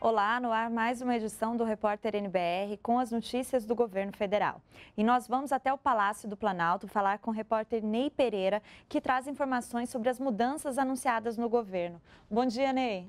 Olá, no ar mais uma edição do Repórter NBR com as notícias do governo federal. E nós vamos até o Palácio do Planalto falar com o repórter Ney Pereira, que traz informações sobre as mudanças anunciadas no governo. Bom dia, Ney.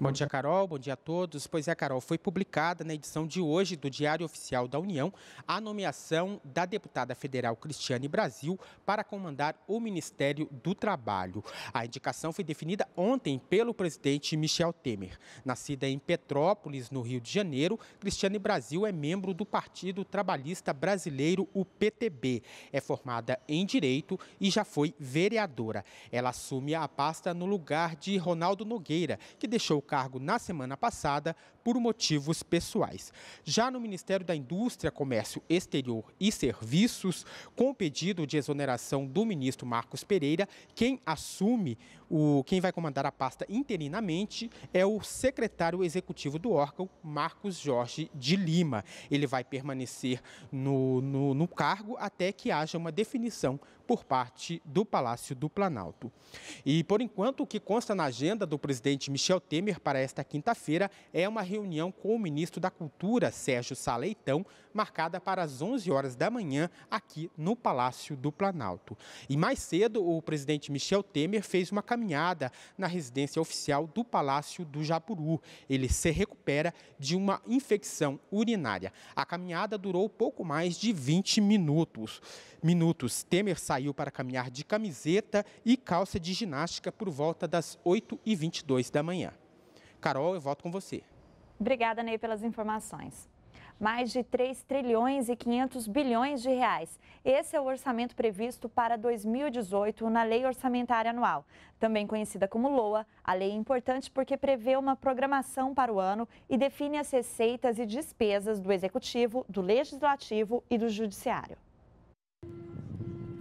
Bom dia, Carol. Bom dia a todos. Pois é, Carol, foi publicada na edição de hoje do Diário Oficial da União a nomeação da deputada federal Cristiane Brasil para comandar o Ministério do Trabalho. A indicação foi definida ontem pelo presidente Michel Temer. Nascida em Petrópolis, no Rio de Janeiro, Cristiane Brasil é membro do Partido Trabalhista Brasileiro, o PTB. É formada em Direito e já foi vereadora. Ela assume a pasta no lugar de Ronaldo Nogueira, que deixou cargo na semana passada por motivos pessoais. Já no Ministério da Indústria, Comércio Exterior e Serviços, com o pedido de exoneração do ministro Marcos Pereira, quem assume o quem vai comandar a pasta interinamente é o secretário executivo do órgão, Marcos Jorge de Lima. Ele vai permanecer no, no, no cargo até que haja uma definição por parte do Palácio do Planalto. E, por enquanto, o que consta na agenda do presidente Michel Temer para esta quinta-feira é uma reunião com o ministro da Cultura, Sérgio Saleitão, marcada para as 11 horas da manhã aqui no Palácio do Planalto. E mais cedo, o presidente Michel Temer fez uma caminhada na residência oficial do Palácio do Japuru. Ele se recupera de uma infecção urinária. A caminhada durou pouco mais de 20 minutos. Minutos. Temer saiu para caminhar de camiseta e calça de ginástica por volta das 8h22 da manhã. Carol, eu volto com você. Obrigada, Ney, pelas informações. Mais de 3 trilhões e 500 bilhões de reais. Esse é o orçamento previsto para 2018 na Lei Orçamentária Anual, também conhecida como LOA. A lei é importante porque prevê uma programação para o ano e define as receitas e despesas do Executivo, do Legislativo e do Judiciário.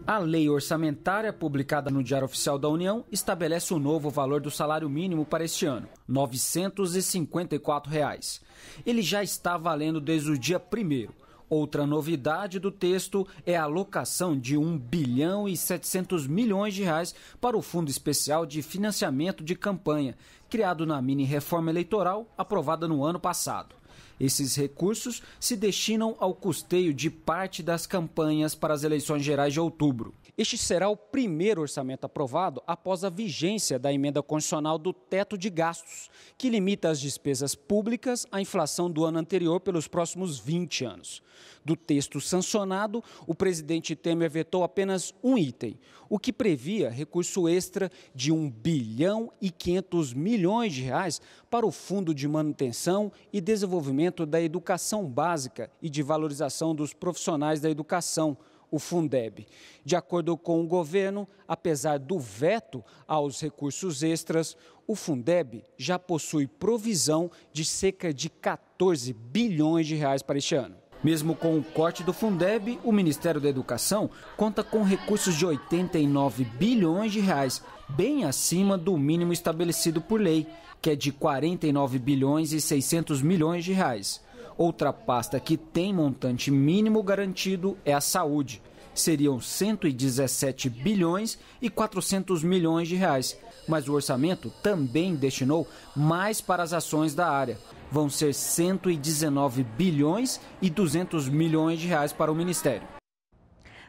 A lei orçamentária publicada no Diário Oficial da União estabelece o novo valor do salário mínimo para este ano, R$ 954. Reais. Ele já está valendo desde o dia 1 Outra novidade do texto é a alocação de 1 bilhão e 700 milhões de reais para o Fundo Especial de Financiamento de Campanha, criado na mini reforma eleitoral aprovada no ano passado. Esses recursos se destinam ao custeio de parte das campanhas para as eleições gerais de outubro. Este será o primeiro orçamento aprovado após a vigência da emenda constitucional do teto de gastos, que limita as despesas públicas à inflação do ano anterior pelos próximos 20 anos. Do texto sancionado, o presidente Temer vetou apenas um item, o que previa recurso extra de 1 bilhão e 500 milhões de reais para o Fundo de Manutenção e Desenvolvimento da Educação Básica e de Valorização dos Profissionais da Educação, o Fundeb. De acordo com o governo, apesar do veto aos recursos extras, o Fundeb já possui provisão de cerca de 14 bilhões de reais para este ano. Mesmo com o corte do Fundeb, o Ministério da Educação conta com recursos de 89 bilhões de reais, bem acima do mínimo estabelecido por lei, que é de 49 bilhões e 600 milhões de reais. Outra pasta que tem montante mínimo garantido é a saúde. Seriam 117 bilhões e 400 milhões de reais, mas o orçamento também destinou mais para as ações da área vão ser 119 bilhões e 200 milhões de reais para o Ministério.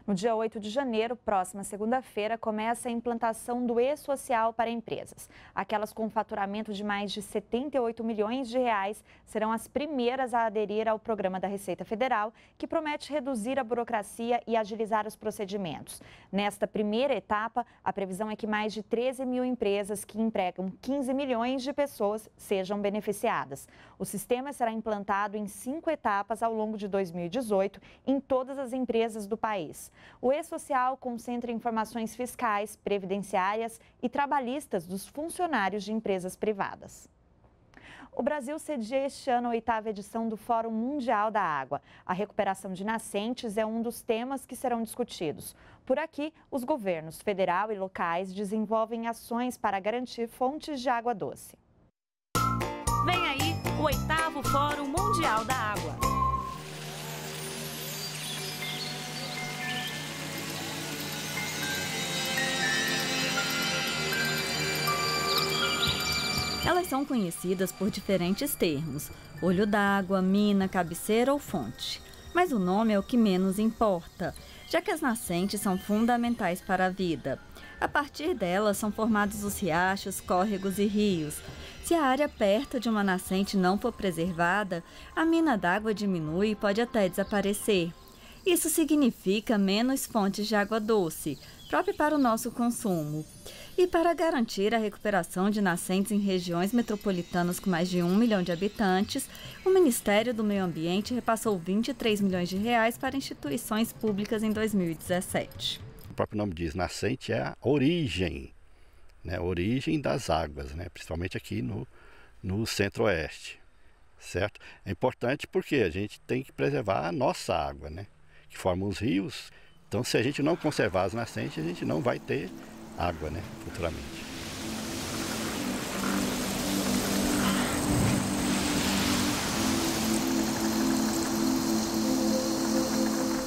No dia 8 de janeiro, próxima segunda-feira, começa a implantação do E-Social para empresas. Aquelas com faturamento de mais de 78 milhões de reais serão as primeiras a aderir ao programa da Receita Federal, que promete reduzir a burocracia e agilizar os procedimentos. Nesta primeira etapa, a previsão é que mais de 13 mil empresas que empregam 15 milhões de pessoas sejam beneficiadas. O sistema será implantado em cinco etapas ao longo de 2018 em todas as empresas do país. O E-Social concentra informações fiscais, previdenciárias e trabalhistas dos funcionários de empresas privadas. O Brasil cedia este ano a oitava edição do Fórum Mundial da Água. A recuperação de nascentes é um dos temas que serão discutidos. Por aqui, os governos federal e locais desenvolvem ações para garantir fontes de água doce. Vem aí o oitavo Fórum Mundial da Água Elas são conhecidas por diferentes termos: olho d'água, mina, cabeceira ou fonte. Mas o nome é o que menos importa, já que as nascentes são fundamentais para a vida. A partir delas são formados os riachos, córregos e rios. Se a área perto de uma nascente não for preservada, a mina d'água diminui e pode até desaparecer. Isso significa menos fontes de água doce, própria para o nosso consumo. E para garantir a recuperação de nascentes em regiões metropolitanas com mais de um milhão de habitantes, o Ministério do Meio Ambiente repassou 23 milhões de reais para instituições públicas em 2017. O próprio nome diz, nascente é a origem, né, a origem das águas, né, principalmente aqui no, no centro-oeste, certo? É importante porque a gente tem que preservar a nossa água, né, que forma os rios, então, se a gente não conservar as nascentes, a gente não vai ter água né, futuramente.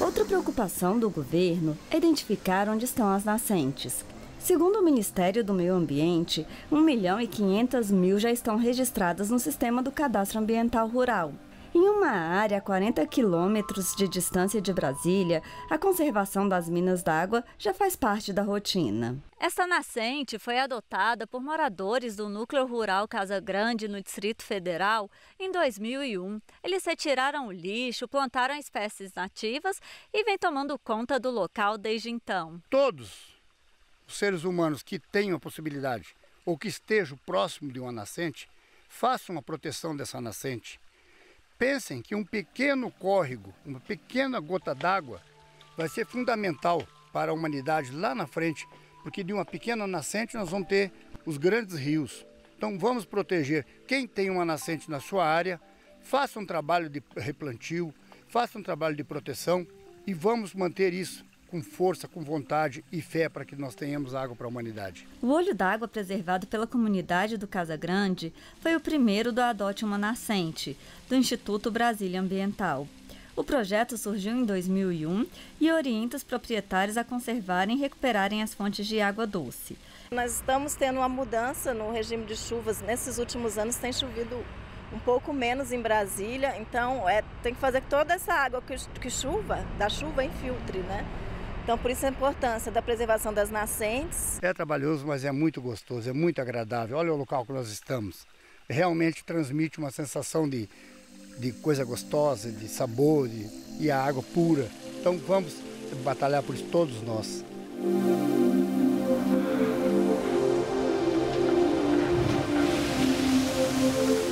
Outra preocupação do governo é identificar onde estão as nascentes. Segundo o Ministério do Meio Ambiente, 1 milhão e 500 mil já estão registradas no sistema do Cadastro Ambiental Rural. Em uma área a 40 quilômetros de distância de Brasília, a conservação das minas d'água já faz parte da rotina. Essa nascente foi adotada por moradores do núcleo rural Casa Grande, no Distrito Federal, em 2001. Eles retiraram o lixo, plantaram espécies nativas e vem tomando conta do local desde então. Todos os seres humanos que tenham a possibilidade ou que estejam próximo de uma nascente, façam a proteção dessa nascente pensem que um pequeno córrego, uma pequena gota d'água, vai ser fundamental para a humanidade lá na frente, porque de uma pequena nascente nós vamos ter os grandes rios. Então vamos proteger quem tem uma nascente na sua área, faça um trabalho de replantio, faça um trabalho de proteção e vamos manter isso com força, com vontade e fé para que nós tenhamos água para a humanidade. O olho d'água preservado pela comunidade do Casa Grande foi o primeiro do Adote uma Nascente, do Instituto Brasília Ambiental. O projeto surgiu em 2001 e orienta os proprietários a conservarem e recuperarem as fontes de água doce. Nós estamos tendo uma mudança no regime de chuvas. Nesses últimos anos tem chovido um pouco menos em Brasília, então é, tem que fazer toda essa água que, que chuva, da chuva infiltre, né? Então, por isso a importância da preservação das nascentes. É trabalhoso, mas é muito gostoso, é muito agradável. Olha o local que nós estamos. Realmente transmite uma sensação de, de coisa gostosa, de sabor de, e a água pura. Então, vamos batalhar por isso todos nós. Música